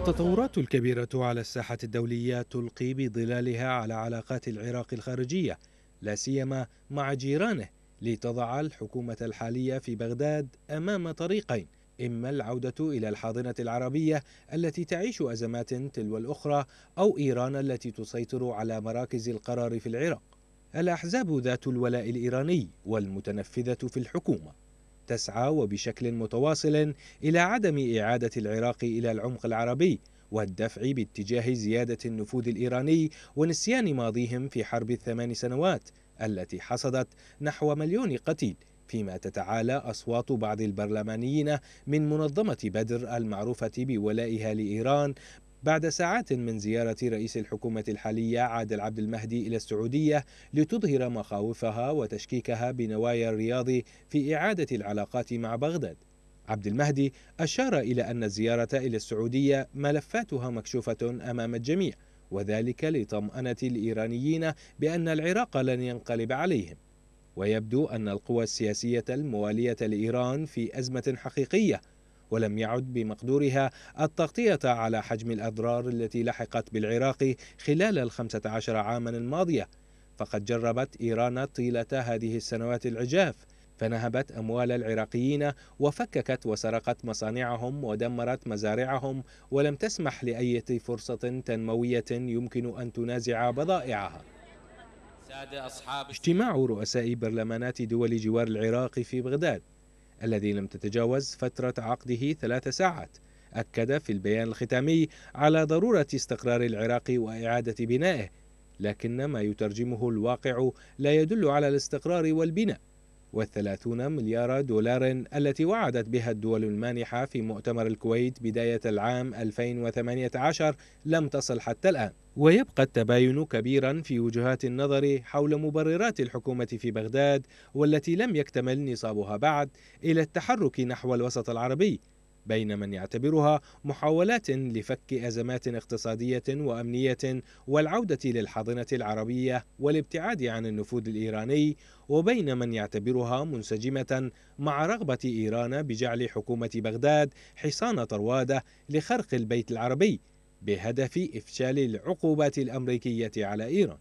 التطورات الكبيرة على الساحة الدولية تلقي بظلالها على علاقات العراق الخارجية لا سيما مع جيرانه لتضع الحكومة الحالية في بغداد أمام طريقين إما العودة إلى الحاضنة العربية التي تعيش أزمات تلو الأخرى أو إيران التي تسيطر على مراكز القرار في العراق الأحزاب ذات الولاء الإيراني والمتنفذة في الحكومة تسعى وبشكل متواصل إلى عدم إعادة العراق إلى العمق العربي والدفع باتجاه زيادة النفوذ الإيراني ونسيان ماضيهم في حرب الثمان سنوات التي حصدت نحو مليون قتيل فيما تتعالى أصوات بعض البرلمانيين من منظمة بدر المعروفة بولائها لإيران بعد ساعات من زيارة رئيس الحكومة الحالية عادل عبد المهدي إلى السعودية لتظهر مخاوفها وتشكيكها بنوايا الرياض في إعادة العلاقات مع بغداد عبد المهدي أشار إلى أن الزيارة إلى السعودية ملفاتها مكشوفة أمام الجميع وذلك لطمأنة الإيرانيين بأن العراق لن ينقلب عليهم ويبدو أن القوى السياسية الموالية لإيران في أزمة حقيقية ولم يعد بمقدورها التغطية على حجم الأضرار التي لحقت بالعراق خلال الخمسة عشر عاما الماضية فقد جربت إيران طيلة هذه السنوات العجاف فنهبت أموال العراقيين وفككت وسرقت مصانعهم ودمرت مزارعهم ولم تسمح لأي فرصة تنموية يمكن أن تنازع بضائعها اجتماع رؤساء برلمانات دول جوار العراق في بغداد الذي لم تتجاوز فترة عقده ثلاث ساعات أكد في البيان الختامي على ضرورة استقرار العراق وإعادة بنائه لكن ما يترجمه الواقع لا يدل على الاستقرار والبناء والثلاثون مليار دولار التي وعدت بها الدول المانحة في مؤتمر الكويت بداية العام 2018 لم تصل حتى الآن ويبقى التباين كبيرا في وجهات النظر حول مبررات الحكومة في بغداد والتي لم يكتمل نصابها بعد إلى التحرك نحو الوسط العربي بين من يعتبرها محاولات لفك ازمات اقتصاديه وامنيه والعوده للحاضنه العربيه والابتعاد عن النفوذ الايراني وبين من يعتبرها منسجمه مع رغبه ايران بجعل حكومه بغداد حصان طرواده لخرق البيت العربي بهدف افشال العقوبات الامريكيه على ايران